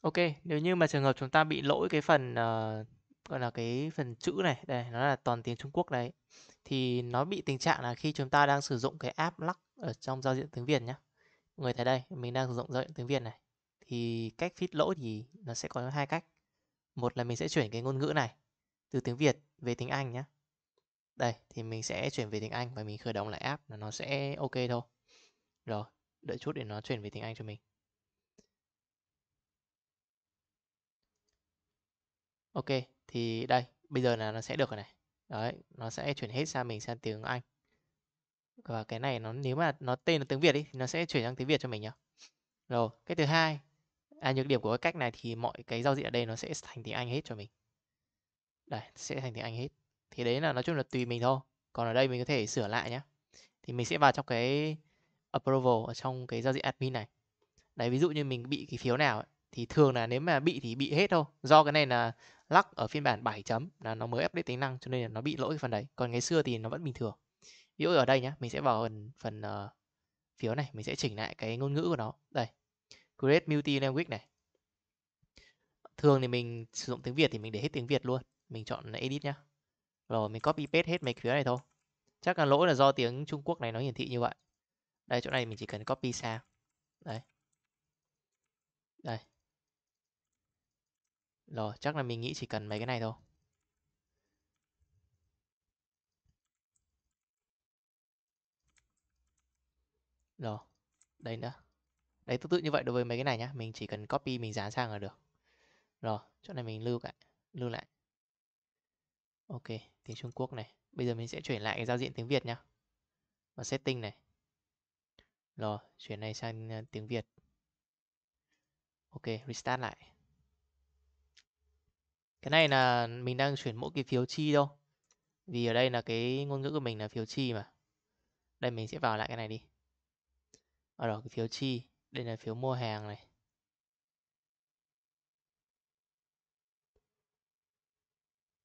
OK, nếu như mà trường hợp chúng ta bị lỗi cái phần, ờ, gọi là, cái phần chữ này, đây, nó là toàn tiếng Trung Quốc đấy, thì nó bị tình trạng là khi chúng ta đang sử dụng cái app Lắc ở trong giao diện tiếng Việt nhá. Mọi người thấy đây, mình đang sử dụng giao diện tiếng Việt này, thì cách fix lỗi thì nó sẽ có hai cách. Một là mình sẽ chuyển cái ngôn ngữ này từ tiếng Việt về tiếng Anh nhá. Đây, thì mình sẽ chuyển về tiếng Anh và mình khởi động lại app là nó sẽ OK thôi. Rồi, đợi chút để nó chuyển về tiếng Anh cho mình. Ok, thì đây, bây giờ là nó sẽ được rồi này. Đấy, nó sẽ chuyển hết sang mình sang tiếng Anh. Và cái này nó nếu mà nó tên là tiếng Việt đi thì nó sẽ chuyển sang tiếng Việt cho mình nhá. Rồi, cái thứ hai, à nhược điểm của cái cách này thì mọi cái giao diện ở đây nó sẽ thành tiếng Anh hết cho mình. Đây, sẽ thành tiếng Anh hết. Thì đấy là nói chung là tùy mình thôi. Còn ở đây mình có thể sửa lại nhá. Thì mình sẽ vào trong cái approval ở trong cái giao diện admin này. Đấy, ví dụ như mình bị cái phiếu nào ấy, thì thường là nếu mà bị thì bị hết thôi. Do cái này là lắc ở phiên bản 7 chấm là nó mới update tính năng cho nên là nó bị lỗi cái phần đấy còn ngày xưa thì nó vẫn bình thường ví dụ ở đây nhá mình sẽ vào phần phần uh, phiếu này mình sẽ chỉnh lại cái ngôn ngữ của nó đây create multi language này thường thì mình sử dụng tiếng việt thì mình để hết tiếng việt luôn mình chọn edit nhá rồi mình copy paste hết mấy phiếu này thôi chắc là lỗi là do tiếng trung quốc này nó hiển thị như vậy đây chỗ này mình chỉ cần copy sang đấy đây rồi, chắc là mình nghĩ chỉ cần mấy cái này thôi. Rồi, đây nữa. Đấy tương tự như vậy đối với mấy cái này nhá, mình chỉ cần copy mình dán sang là được. Rồi, chỗ này mình lưu lại, lưu lại. Ok, tiếng Trung Quốc này. Bây giờ mình sẽ chuyển lại cái giao diện tiếng Việt nhá. Vào setting này. Rồi, chuyển này sang à, tiếng Việt. Ok, restart lại. Cái này là mình đang chuyển mỗi cái phiếu chi đâu Vì ở đây là cái ngôn ngữ của mình là phiếu chi mà. Đây mình sẽ vào lại cái này đi. Ở đó cái phiếu chi, đây là phiếu mua hàng này.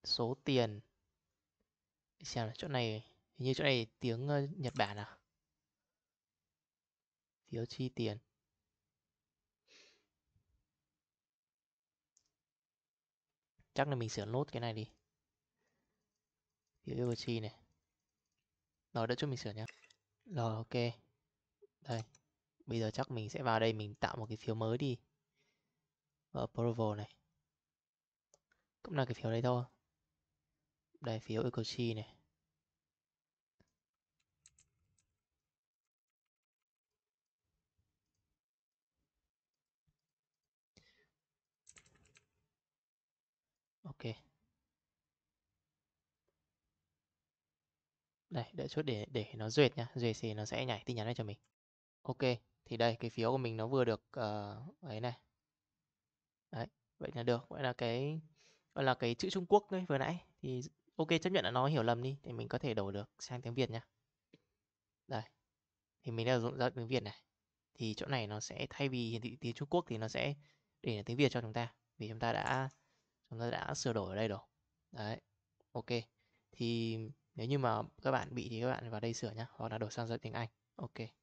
Số tiền. Để xem là chỗ này, hình như chỗ này tiếng ờ, Nhật Bản à? Phiếu chi tiền. chắc là mình sửa nốt cái này đi View chi này Rồi đợi chút mình sửa nhá Rồi ok Đây Bây giờ chắc mình sẽ vào đây mình tạo một cái phiếu mới đi Ở Approval này Cũng là cái phiếu đấy thôi Đây phiếu Ecotree này ok đây đợi chút để để nó duyệt nhá duyệt thì nó sẽ nhảy tin nhắn này cho mình ok thì đây cái phiếu của mình nó vừa được uh, ấy này đấy vậy là được vậy là cái gọi là cái chữ Trung Quốc đấy vừa nãy thì ok chấp nhận là nó hiểu lầm đi thì mình có thể đổi được sang tiếng Việt nhá đây thì mình đã dùng ra tiếng Việt này thì chỗ này nó sẽ thay vì hiển thị tiếng Trung Quốc thì nó sẽ để tiếng Việt cho chúng ta vì chúng ta đã chúng ta đã sửa đổi ở đây rồi đấy ok thì nếu như mà các bạn bị thì các bạn vào đây sửa nhá hoặc là đổi sang dạy tiếng Anh ok